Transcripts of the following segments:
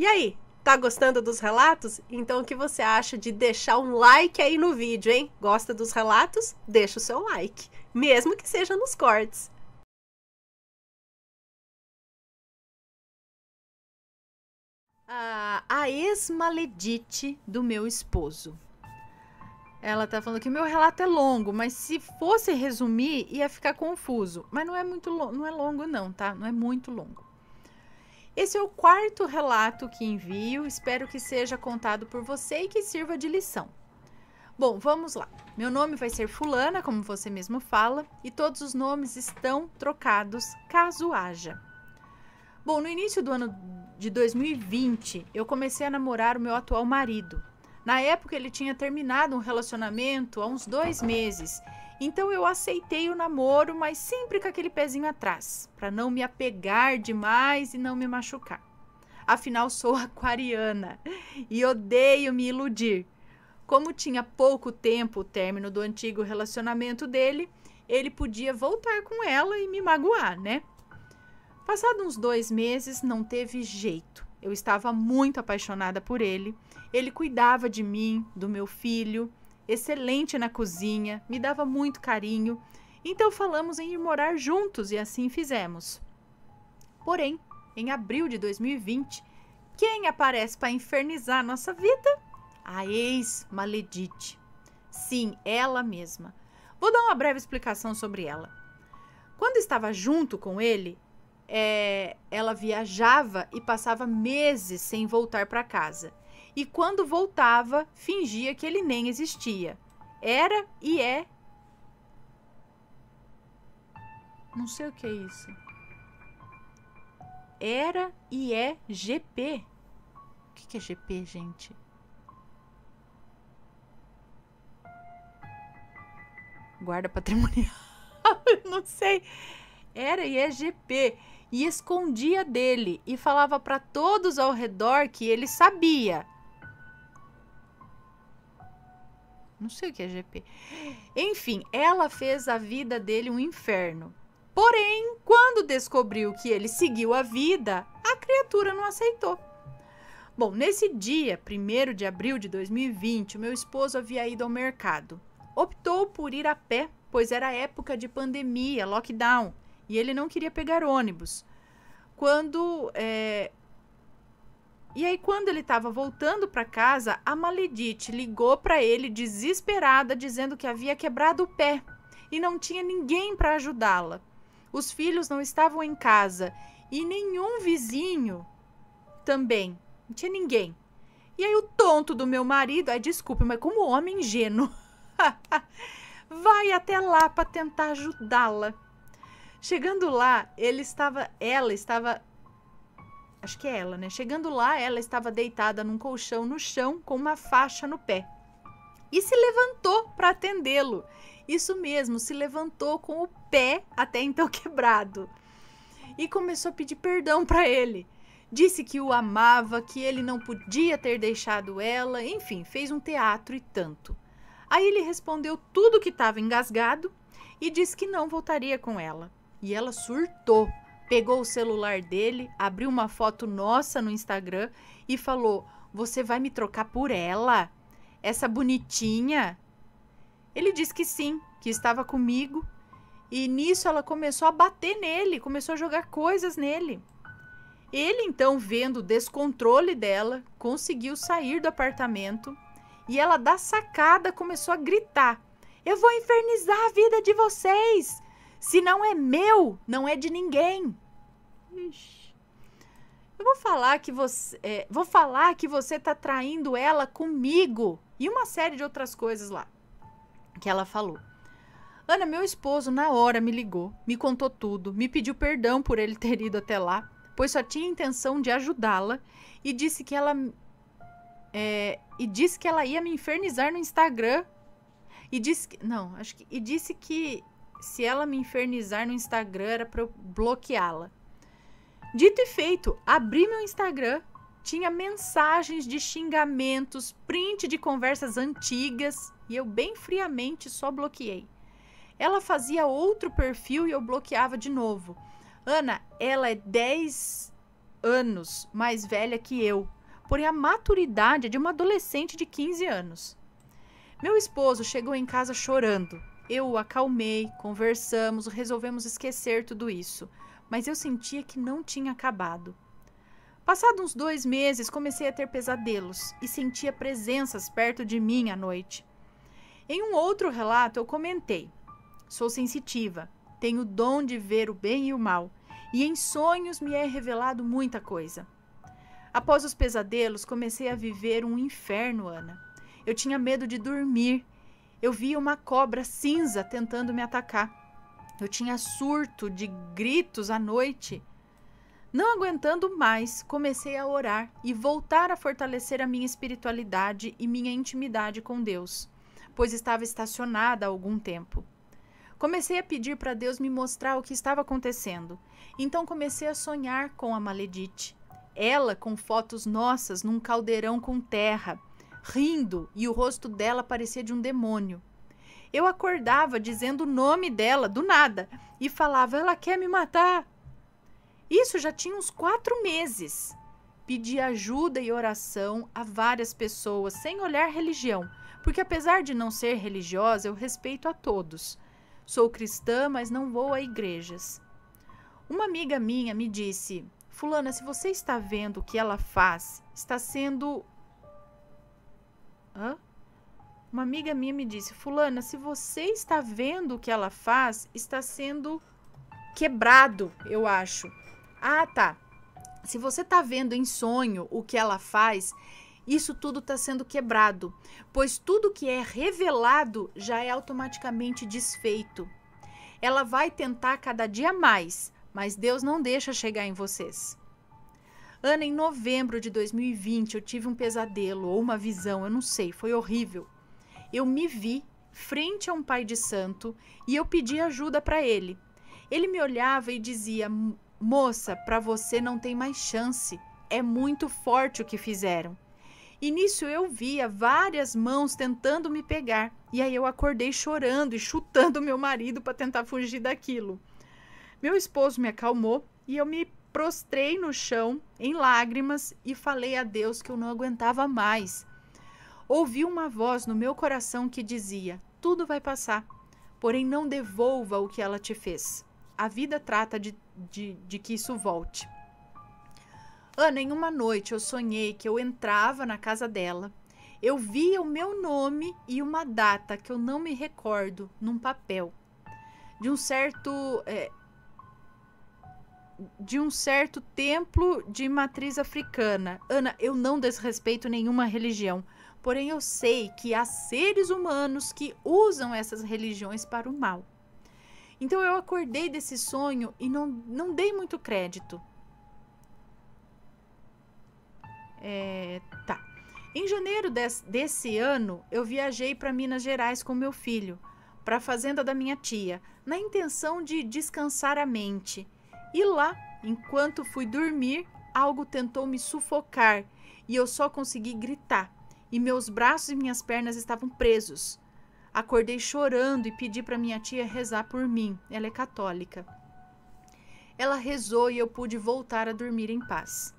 E aí, tá gostando dos relatos? Então o que você acha de deixar um like aí no vídeo, hein? Gosta dos relatos? Deixa o seu like, mesmo que seja nos cortes. Ah, a ex-maledite do meu esposo. Ela tá falando que meu relato é longo, mas se fosse resumir ia ficar confuso. Mas não é muito não é longo não, tá? Não é muito longo. Esse é o quarto relato que envio, espero que seja contado por você e que sirva de lição. Bom, vamos lá. Meu nome vai ser Fulana, como você mesmo fala, e todos os nomes estão trocados caso haja. Bom, no início do ano de 2020, eu comecei a namorar o meu atual marido. Na época, ele tinha terminado um relacionamento há uns dois meses então eu aceitei o namoro, mas sempre com aquele pezinho atrás, para não me apegar demais e não me machucar. Afinal, sou aquariana e odeio me iludir. Como tinha pouco tempo o término do antigo relacionamento dele, ele podia voltar com ela e me magoar, né? Passados uns dois meses, não teve jeito. Eu estava muito apaixonada por ele. Ele cuidava de mim, do meu filho, excelente na cozinha, me dava muito carinho. Então falamos em ir morar juntos e assim fizemos. Porém, em abril de 2020, quem aparece para infernizar nossa vida? A ex-Maledite. Sim, ela mesma. Vou dar uma breve explicação sobre ela. Quando estava junto com ele, é, ela viajava e passava meses sem voltar para casa e quando voltava, fingia que ele nem existia. Era e é. Não sei o que é isso. Era e é GP. O que é GP, gente? Guarda patrimonial. Não sei. Era e é GP e escondia dele e falava para todos ao redor que ele sabia, Não sei o que é GP. Enfim, ela fez a vida dele um inferno. Porém, quando descobriu que ele seguiu a vida, a criatura não aceitou. Bom, nesse dia, 1 de abril de 2020, o meu esposo havia ido ao mercado. Optou por ir a pé, pois era época de pandemia, lockdown, e ele não queria pegar ônibus. Quando é, e aí, quando ele estava voltando para casa, a Maledite ligou para ele desesperada, dizendo que havia quebrado o pé e não tinha ninguém para ajudá-la. Os filhos não estavam em casa e nenhum vizinho também. Não tinha ninguém. E aí, o tonto do meu marido, ai, desculpe, mas como homem ingênuo, vai até lá para tentar ajudá-la. Chegando lá, ele estava, ela estava Acho que é ela, né? Chegando lá, ela estava deitada num colchão no chão com uma faixa no pé e se levantou para atendê-lo. Isso mesmo, se levantou com o pé até então quebrado e começou a pedir perdão para ele. Disse que o amava, que ele não podia ter deixado ela, enfim, fez um teatro e tanto. Aí ele respondeu tudo que estava engasgado e disse que não voltaria com ela. E ela surtou pegou o celular dele, abriu uma foto nossa no Instagram e falou: Você vai me trocar por ela? Essa bonitinha? Ele disse que sim, que estava comigo. E nisso ela começou a bater nele, começou a jogar coisas nele. Ele então, vendo o descontrole dela, conseguiu sair do apartamento e ela da sacada começou a gritar: "Eu vou infernizar a vida de vocês! Se não é meu, não é de ninguém. Ixi. Eu vou falar que você, é, vou falar que você tá traindo ela comigo e uma série de outras coisas lá que ela falou. Ana, meu esposo na hora me ligou, me contou tudo, me pediu perdão por ele ter ido até lá, pois só tinha intenção de ajudá-la e disse que ela é, e disse que ela ia me infernizar no Instagram e disse que, não, acho que e disse que se ela me infernizar no Instagram, era para eu bloqueá-la. Dito e feito, abri meu Instagram, tinha mensagens de xingamentos, print de conversas antigas e eu bem friamente só bloqueei. Ela fazia outro perfil e eu bloqueava de novo. Ana, ela é 10 anos mais velha que eu, porém a maturidade é de uma adolescente de 15 anos. Meu esposo chegou em casa chorando, eu o acalmei, conversamos, resolvemos esquecer tudo isso, mas eu sentia que não tinha acabado. Passados uns dois meses, comecei a ter pesadelos e sentia presenças perto de mim à noite. Em um outro relato, eu comentei: Sou sensitiva, tenho o dom de ver o bem e o mal, e em sonhos me é revelado muita coisa. Após os pesadelos, comecei a viver um inferno, Ana. Eu tinha medo de dormir eu vi uma cobra cinza tentando me atacar. Eu tinha surto de gritos à noite. Não aguentando mais, comecei a orar e voltar a fortalecer a minha espiritualidade e minha intimidade com Deus, pois estava estacionada há algum tempo. Comecei a pedir para Deus me mostrar o que estava acontecendo. Então comecei a sonhar com a Maledite. Ela com fotos nossas num caldeirão com terra, rindo e o rosto dela parecia de um demônio. Eu acordava dizendo o nome dela do nada e falava: Ela quer me matar. Isso já tinha uns quatro meses. Pedi ajuda e oração a várias pessoas, sem olhar religião, porque apesar de não ser religiosa, eu respeito a todos. Sou cristã, mas não vou a igrejas. Uma amiga minha me disse: Fulana, se você está vendo o que ela faz, está sendo Hã? Uma amiga minha me disse: Fulana, se você está vendo o que ela faz, está sendo quebrado, eu acho. Ah, tá. Se você está vendo em sonho o que ela faz, isso tudo está sendo quebrado, pois tudo que é revelado já é automaticamente desfeito. Ela vai tentar cada dia mais, mas Deus não deixa chegar em vocês. Ana, em novembro de 2020 eu tive um pesadelo ou uma visão, eu não sei, foi horrível. Eu me vi frente a um pai de santo e eu pedi ajuda para ele. Ele me olhava e dizia: Moça, para você não tem mais chance, é muito forte o que fizeram. E nisso eu via várias mãos tentando me pegar, e aí eu acordei chorando e chutando meu marido para tentar fugir daquilo. Meu esposo me acalmou e eu me prostrei no chão, em lágrimas, e falei a Deus que eu não aguentava mais. Ouvi uma voz no meu coração que dizia: Tudo vai passar, porém não devolva o que ela te fez. A vida trata de, de, de que isso volte. Ana, em uma noite eu sonhei que eu entrava na casa dela. Eu via o meu nome e uma data que eu não me recordo num papel de um certo é, de um certo templo de matriz africana. Ana, eu não desrespeito nenhuma religião, porém eu sei que há seres humanos que usam essas religiões para o mal. Então eu acordei desse sonho e não, não dei muito crédito. É, tá. Em janeiro des, desse ano, eu viajei para Minas Gerais com meu filho, para a fazenda da minha tia, na intenção de descansar a mente e lá, enquanto fui dormir, algo tentou me sufocar e eu só consegui gritar. E meus braços e minhas pernas estavam presos. Acordei chorando e pedi para minha tia rezar por mim. Ela é católica. Ela rezou e eu pude voltar a dormir em paz.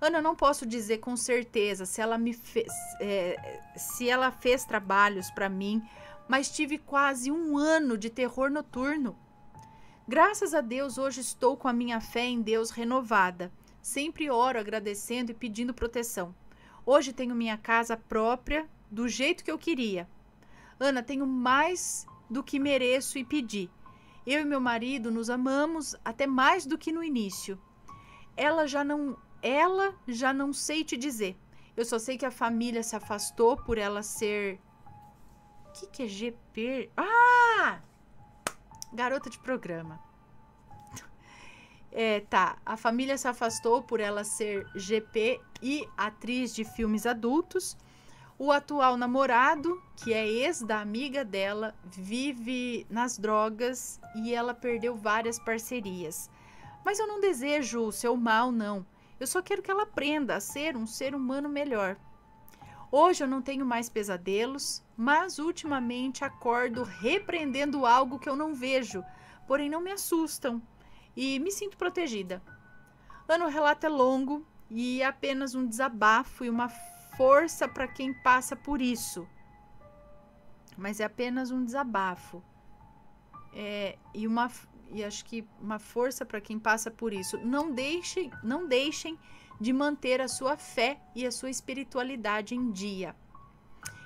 Ana, não posso dizer com certeza se ela me fez, é, se ela fez trabalhos para mim, mas tive quase um ano de terror noturno. Graças a Deus, hoje estou com a minha fé em Deus renovada. Sempre oro agradecendo e pedindo proteção. Hoje tenho minha casa própria, do jeito que eu queria. Ana, tenho mais do que mereço e pedi. Eu e meu marido nos amamos até mais do que no início. Ela já não, ela já não sei te dizer. Eu só sei que a família se afastou por ela ser. O que, que é GP? Ah! Garota de programa. É, tá. A família se afastou por ela ser GP e atriz de filmes adultos. O atual namorado, que é ex da amiga dela, vive nas drogas e ela perdeu várias parcerias. Mas eu não desejo o seu mal, não. Eu só quero que ela aprenda a ser um ser humano melhor. Hoje eu não tenho mais pesadelos, mas ultimamente acordo repreendendo algo que eu não vejo, porém não me assustam e me sinto protegida. Ano o relato é longo e é apenas um desabafo e uma força para quem passa por isso. Mas é apenas um desabafo. É, e uma e acho que uma força para quem passa por isso. Não deixem, não deixem de manter a sua fé e a sua espiritualidade em dia.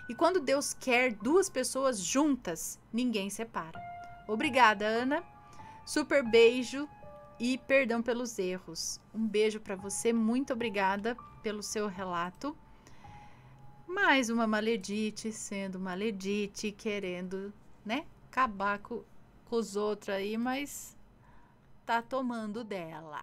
E quando Deus quer duas pessoas juntas, ninguém separa. Obrigada, Ana. Super beijo e perdão pelos erros. Um beijo para você. Muito obrigada pelo seu relato. Mais uma maledite sendo maledite, querendo, né, acabar com, com os outros aí, mas tá tomando dela.